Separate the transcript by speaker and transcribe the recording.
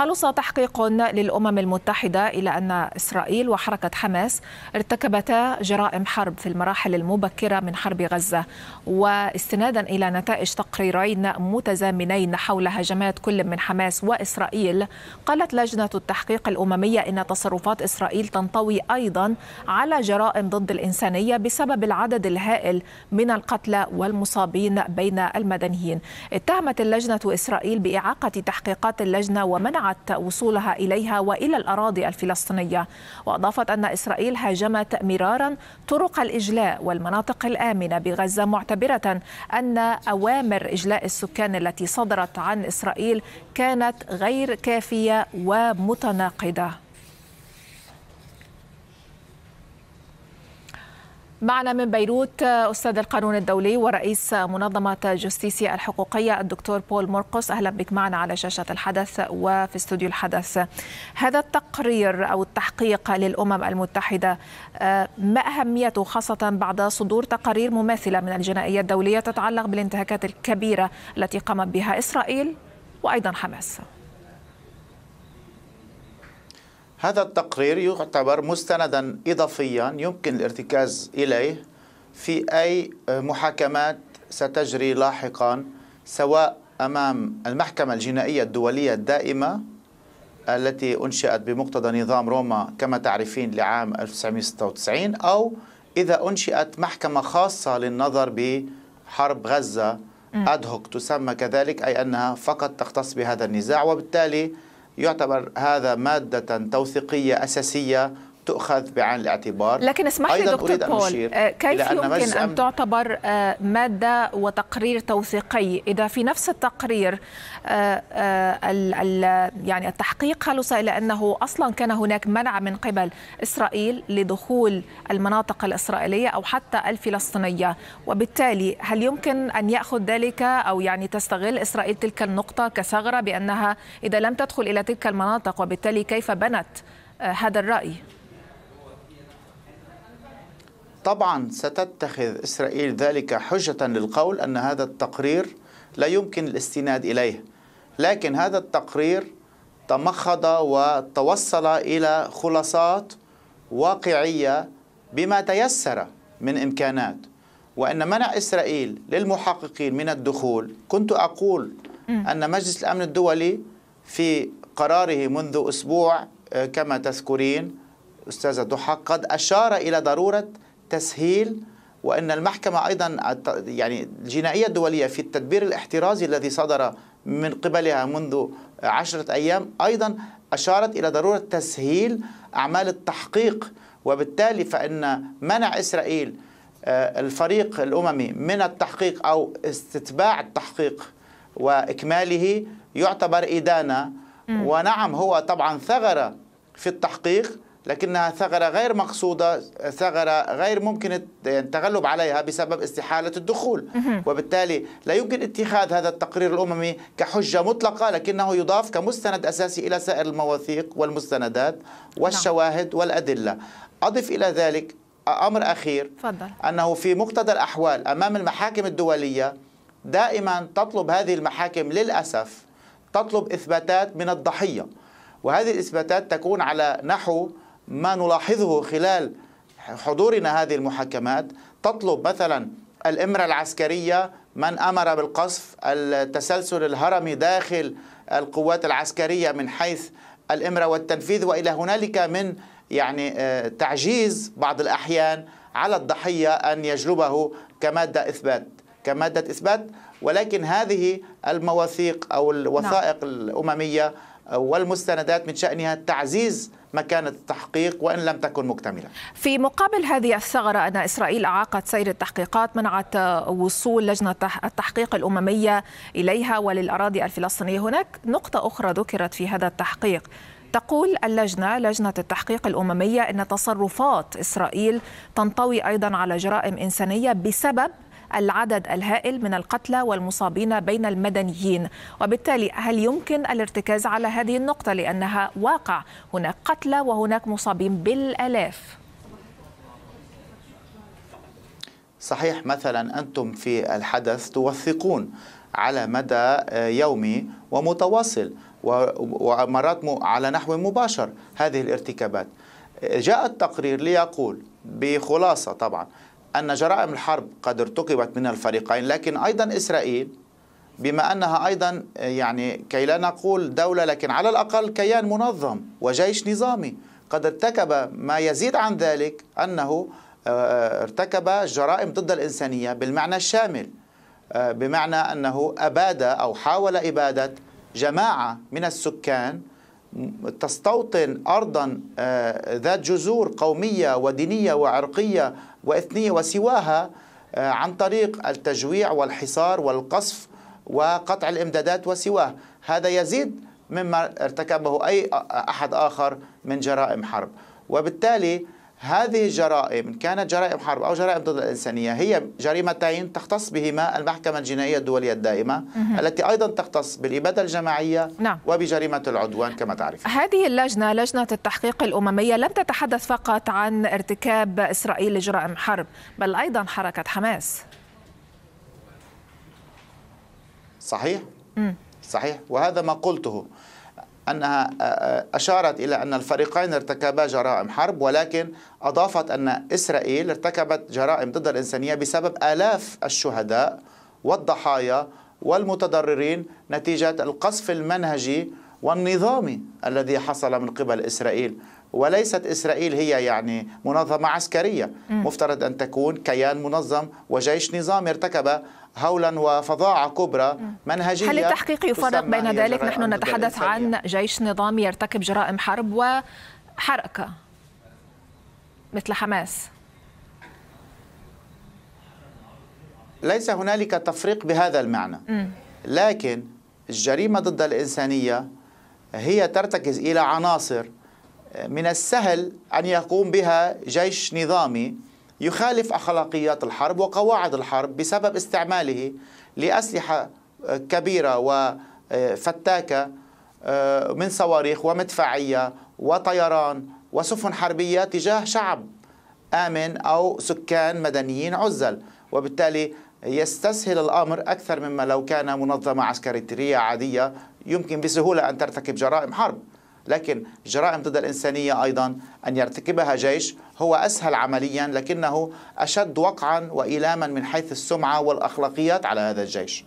Speaker 1: خلص تحقيق للأمم المتحدة إلى أن إسرائيل وحركة حماس ارتكبتا جرائم حرب في المراحل المبكرة من حرب غزة واستنادا إلى نتائج تقريرين متزامنين حول هجمات كل من حماس وإسرائيل قالت لجنة التحقيق الأممية إن تصرفات إسرائيل تنطوي أيضا على جرائم ضد الإنسانية بسبب العدد الهائل من القتلى والمصابين بين المدنيين اتهمت اللجنة إسرائيل بإعاقة تحقيقات اللجنة ومنع منعت وصولها إليها وإلى الأراضي الفلسطينية وأضافت أن إسرائيل هاجمت مرارا طرق الإجلاء والمناطق الآمنة بغزة معتبرة أن أوامر إجلاء السكان التي صدرت عن إسرائيل كانت غير كافية ومتناقضة معنا من بيروت استاذ القانون الدولي ورئيس منظمه جستيسيا الحقوقيه الدكتور بول مرقص اهلا بك معنا على شاشه الحدث وفي استوديو الحدث. هذا التقرير او التحقيق للامم المتحده آه، ما اهميته خاصه بعد صدور تقارير مماثله من الجنائيه الدوليه تتعلق بالانتهاكات الكبيره التي قامت بها اسرائيل وايضا حماس.
Speaker 2: هذا التقرير يعتبر مستندا إضافيا يمكن الارتكاز إليه في أي محاكمات ستجري لاحقا سواء أمام المحكمة الجنائية الدولية الدائمة التي أنشئت بمقتضى نظام روما كما تعرفين لعام 1996 أو إذا أنشئت محكمة خاصة للنظر بحرب غزة أدهوك تسمى كذلك أي أنها فقط تختص بهذا النزاع وبالتالي يعتبر هذا مادة توثيقية أساسية تؤخذ بعين الاعتبار لكن اسمح لي دكتور بول آه، كيف يمكن أن
Speaker 1: تعتبر آه، مادة وتقرير توثيقي إذا في نفس التقرير آه، يعني التحقيق هل وصل إلى أنه أصلا كان هناك منع من قبل إسرائيل لدخول المناطق الإسرائيلية أو حتى الفلسطينية وبالتالي هل يمكن أن يأخذ ذلك أو يعني تستغل إسرائيل تلك النقطة كثغرة بأنها إذا لم تدخل إلى تلك المناطق وبالتالي كيف بنت هذا الرأي؟
Speaker 2: طبعا ستتخذ إسرائيل ذلك حجة للقول أن هذا التقرير لا يمكن الاستناد إليه لكن هذا التقرير تمخض وتوصل إلى خلاصات واقعية بما تيسر من إمكانات وأن منع إسرائيل للمحققين من الدخول كنت أقول أن مجلس الأمن الدولي في قراره منذ أسبوع آه، كما تذكرين أستاذة ضحى قد أشار إلى ضرورة تسهيل وان المحكمه ايضا يعني الجنائيه الدوليه في التدبير الاحترازي الذي صدر من قبلها منذ عشره ايام ايضا اشارت الى ضروره تسهيل اعمال التحقيق وبالتالي فان منع اسرائيل آه، الفريق الاممي من التحقيق او استتباع التحقيق واكماله يعتبر ادانه ونعم هو طبعا ثغره في التحقيق لكنها ثغرة غير مقصودة ثغرة غير ممكن يعني التغلب عليها بسبب استحالة الدخول وبالتالي لا يمكن اتخاذ هذا التقرير الأممي كحجة مطلقة لكنه يضاف كمستند أساسي إلى سائر المواثيق والمستندات نعم. والشواهد والأدلة أضف إلى ذلك أمر أخير فضل. أنه في مقتضى الأحوال أمام المحاكم الدولية دائما تطلب هذه المحاكم للأسف تطلب إثباتات من الضحية وهذه الإثباتات تكون على نحو ما نلاحظه خلال حضورنا هذه المحاكمات تطلب مثلا الإمرة العسكرية من أمر بالقصف التسلسل الهرمي داخل القوات العسكرية من حيث الإمرة والتنفيذ وإلى هنالك من يعني آه، تعجيز بعض الأحيان على الضحية أن يجلبه كمادة إثبات كمادة إثبات ولكن هذه المواثيق أو الوثائق نعم. الأممية والمستندات من شأنها تعزيز مكانة التحقيق وإن لم تكن مكتملة
Speaker 1: في مقابل هذه الثغرة أن إسرائيل أعاقت سير التحقيقات منعت وصول لجنة التحقيق الأممية إليها وللأراضي الفلسطينية هناك نقطة أخرى ذكرت في هذا التحقيق تقول اللجنة لجنة التحقيق الأممية أن تصرفات إسرائيل تنطوي أيضا على جرائم إنسانية بسبب العدد الهائل من القتلى والمصابين بين المدنيين وبالتالي هل يمكن الارتكاز على هذه النقطة لأنها واقع هناك قتلى وهناك مصابين بالآلاف
Speaker 2: صحيح مثلا أنتم في الحدث توثقون على مدى آه، يومي ومتواصل ومرات على نحو مباشر هذه الارتكابات جاء التقرير ليقول بخلاصة طبعا أن جرائم الحرب قد ارتكبت من الفريقين لكن أيضا إسرائيل بما أنها أيضا يعني كي لا نقول دولة لكن على الأقل كيان منظم وجيش نظامي قد ارتكب ما يزيد عن ذلك أنه آه، ارتكب جرائم ضد الإنسانية بالمعنى الشامل آه، بمعنى أنه أباد أو حاول إبادة جماعة من السكان تستوطن أرضا آه، ذات جذور قومية ودينية وعرقية وإثنية وسواها آه، عن طريق التجويع والحصار والقصف وقطع الإمدادات وسواه هذا يزيد مما ارتكبه أي أحد آخر من جرائم حرب وبالتالي هذه الجرائم إن كانت جرائم حرب أو جرائم ضد الإنسانية هي جريمتين تختص بهما المحكمة الجنائية الدولية الدائمة مهم. التي أيضا تختص بالإبادة الجماعية نعم. وبجريمة العدوان كما تعرف
Speaker 1: هذه اللجنة لجنة التحقيق الأممية لم تتحدث فقط عن ارتكاب إسرائيل لجرائم حرب بل أيضا حركة حماس
Speaker 2: صحيح مم. صحيح وهذا ما قلته أنها آه، آه، أشارت إلى أن الفريقين ارتكبا جرائم حرب ولكن أضافت أن إسرائيل ارتكبت جرائم ضد الإنسانية بسبب آلاف الشهداء والضحايا والمتضررين نتيجة القصف المنهجي والنظامي الذي حصل من قبل إسرائيل وليست إسرائيل هي يعني منظمة عسكرية مفترض أن تكون كيان منظم وجيش نظامي ارتكب هولا وفظاعة كبرى منهجية هل التحقيق يفرق بين يعني ذلك نحن نتحدث عن
Speaker 1: جيش نظامي يرتكب جرائم حرب وحركة مثل حماس
Speaker 2: ليس هنالك تفريق بهذا المعنى م. لكن الجريمة ضد الإنسانية هي ترتكز إلى عناصر من السهل أن يقوم بها جيش نظامي يخالف أخلاقيات الحرب وقواعد الحرب بسبب استعماله لأسلحة كبيرة وفتاكة آه، من صواريخ ومدفعية وطيران وسفن حربية تجاه شعب آمن أو سكان مدنيين عزل وبالتالي يستسهل الامر اكثر مما لو كان منظمه عسكريه عاديه يمكن بسهوله ان ترتكب جرائم حرب لكن جرائم ضد الانسانيه ايضا ان يرتكبها جيش هو اسهل عمليا لكنه اشد وقعا وايلاما من حيث السمعه والاخلاقيات على هذا الجيش